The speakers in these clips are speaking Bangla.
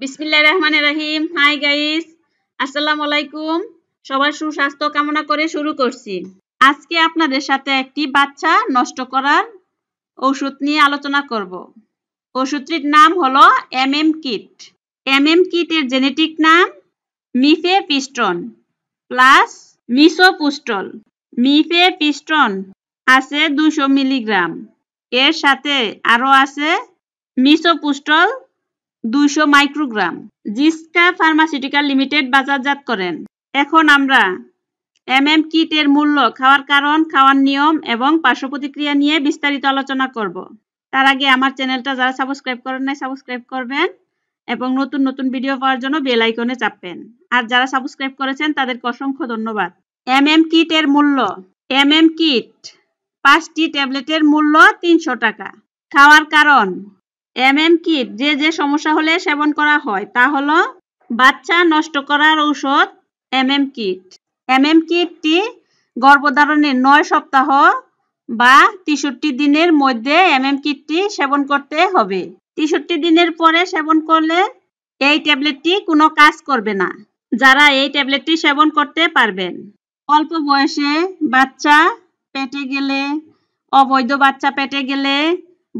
বিসমিল্লা রহমান রাহিম হাই গাইস আসসালাম আলাইকুম সবার সুস্বাস্থ্য কামনা করে শুরু করছি আজকে আপনাদের সাথে একটি বাচ্চা নষ্ট করার ওষুধ নিয়ে আলোচনা করব ওষুধটির নাম হলো M M kit M M কিটের জেনেটিক নাম mifepristone plus misoprostol mifepristone আছে দুশো মিলিগ্রাম এর সাথে আরও আছে মিসো পুস্টল দুইশো মাইক্রোগ্রাম জিস্কা ফার্মাসিউটিক্যাল লিমিটেড বাজারজাত করেন এখন আমরা এম এমএম কিটের মূল্য খাওয়ার কারণ খাওয়ার নিয়ম এবং পার্শ্ব প্রতিক্রিয়া নিয়ে বিস্তারিত আলোচনা করব তার আগে আমার চ্যানেলটা যারা সাবস্ক্রাইব করেন নাই সাবস্ক্রাইব করবেন এবং নতুন নতুন ভিডিও পাওয়ার জন্য বেল আইকনে চাপবেন আর যারা সাবস্ক্রাইব করেছেন তাদেরকে অসংখ্য ধন্যবাদ এম কিট এর মূল্য এম এম কিট পাঁচটি ট্যাবলেটের মূল্য তিনশো টাকা খাওয়ার কারণ এম এম কিট যে যে সমস্যা হলে সেবন করা হয় তা হলো বাচ্চা নষ্ট করার ঔষধ M M kit M M কিটটি গর্ভধারণের নয় সপ্তাহ বা তেষট্টি দিনের মধ্যে এম এম কিটটি সেবন করতে হবে তেষট্টি দিনের পরে সেবন করলে এই ট্যাবলেটটি কোনো কাজ করবে না যারা এই ট্যাবলেটটি সেবন করতে পারবেন অল্প বয়সে বাচ্চা পেটে গেলে অবৈধ বাচ্চা পেটে গেলে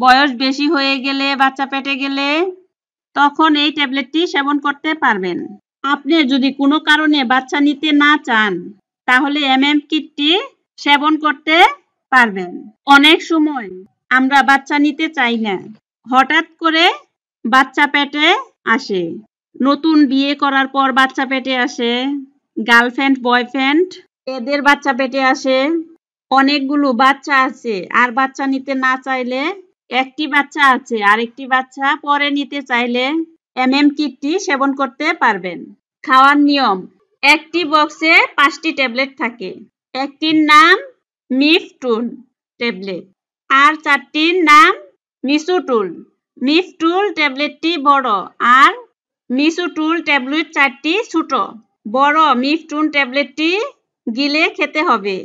বয়স বেশি হয়ে গেলে বাচ্চা পেটে গেলে তখন এই ট্যাবলেটটি সেবন করতে পারবেন আপনি যদি কোনো কারণে বাচ্চা নিতে না চান তাহলে এমএম কিটটি সেবন করতে পারবেন অনেক সময় আমরা বাচ্চা নিতে চাই না হঠাৎ করে বাচ্চা পেটে আসে নতুন বিয়ে করার পর বাচ্চা পেটে আসে গার্লফ্রেন্ড বয়ফ্রেন্ড এদের বাচ্চা পেটে আসে অনেকগুলো বাচ্চা আছে আর বাচ্চা নিতে না চাইলে একটি বাচ্চা আছে আরেকটি বাচ্চা পরে নিতে চাইলে এমএম কিটটি সেবন করতে পারবেন খাওয়ার নিয়ম একটি বক্সে পাঁচটি ট্যাবলেট থাকে একটির নাম মিফটুন ট্যাবলেট আর চারটির নাম মিসুটুল মিফটুল ট্যাবলেটটি বড় আর মিসুটুল ট্যাবলেট চারটি ছোট বড় মিফটুন ট্যাবলেটটি গিলে খেতে হবে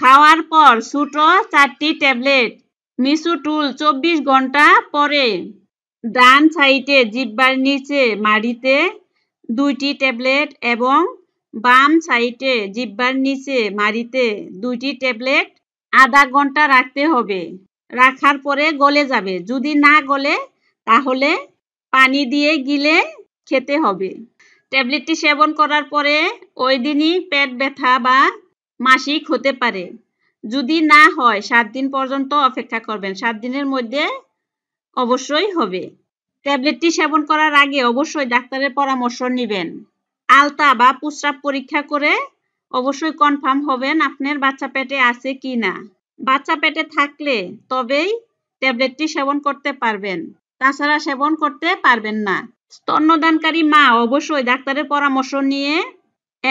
খাওয়ার পর ছোট চারটি ট্যাবলেট টুল চব্বিশ ঘন্টা পরে ডান সাইডে জিব্বার নিচে মাড়িতে দুইটি ট্যাবলেট এবং বাম সাইডে জিব্বার নিচে মাড়িতে দুইটি ট্যাবলেট আধা ঘন্টা রাখতে হবে রাখার পরে গলে যাবে যদি না গলে তাহলে পানি দিয়ে গিলে খেতে হবে ট্যাবলেটটি সেবন করার পরে ওই দিনই পেট ব্যথা বা মাসিক হতে পারে যদি না হয় সাত দিন পর্যন্ত অপেক্ষা করবেন সাত দিনের মধ্যে অবশ্যই হবে ট্যাবলেটটি সেবন করার আগে অবশ্যই ডাক্তারের পরামর্শ নিবেন আলতা বা প্রস্রাব পরীক্ষা করে অবশ্যই কনফার্ম হবেন আপনার বাচ্চা পেটে আছে কি না বাচ্চা পেটে থাকলে তবেই ট্যাবলেটটি সেবন করতে পারবেন তাছাড়া সেবন করতে পারবেন না স্তন্যদানকারী মা অবশ্যই ডাক্তারের পরামর্শ নিয়ে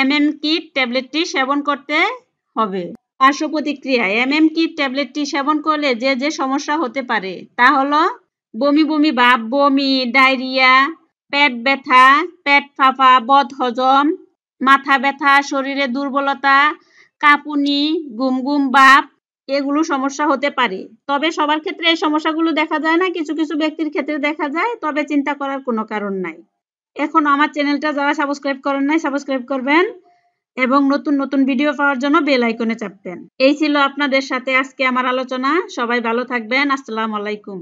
এমএম কিট ট্যাবলেটটি সেবন করতে হবে পার্শ্ব প্রতিক্রিয়া এমএম কিট ট্যাবলেটটি সেবন করলে যে যে সমস্যা হতে পারে তা হলো বমি বমি ভাব বমি ডায়রিয়া পেট ব্যথা পেট ফাঁপা বদ হজম মাথা ব্যথা শরীরে দুর্বলতা কাঁপুনি গুম গুম ভাব এগুলো সমস্যা হতে পারে তবে সবার ক্ষেত্রে এই সমস্যাগুলো দেখা যায় না কিছু কিছু ব্যক্তির ক্ষেত্রে দেখা যায় তবে চিন্তা করার কোনো কারণ নাই এখন আমার চ্যানেলটা যারা সাবস্ক্রাইব করেন নাই সাবস্ক্রাইব করবেন এবং নতুন নতুন ভিডিও পাওয়ার জন্য বেল আইকনে চাপবেন এই ছিল আপনাদের সাথে আজকে আমার আলোচনা সবাই ভালো থাকবেন আসসালামু আলাইকুম